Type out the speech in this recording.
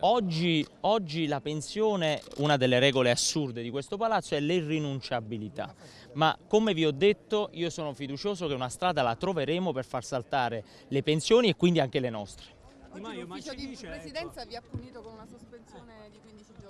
Oggi, oggi, la pensione, una delle regole assurde di questo palazzo è l'irrinunciabilità, ma come vi ho detto io sono fiducioso che una strada la troveremo per far saltare le pensioni e quindi anche le nostre. Di Maio, ma ci ecco. Presidenza vi ha punito con una sospensione di 15 giorni.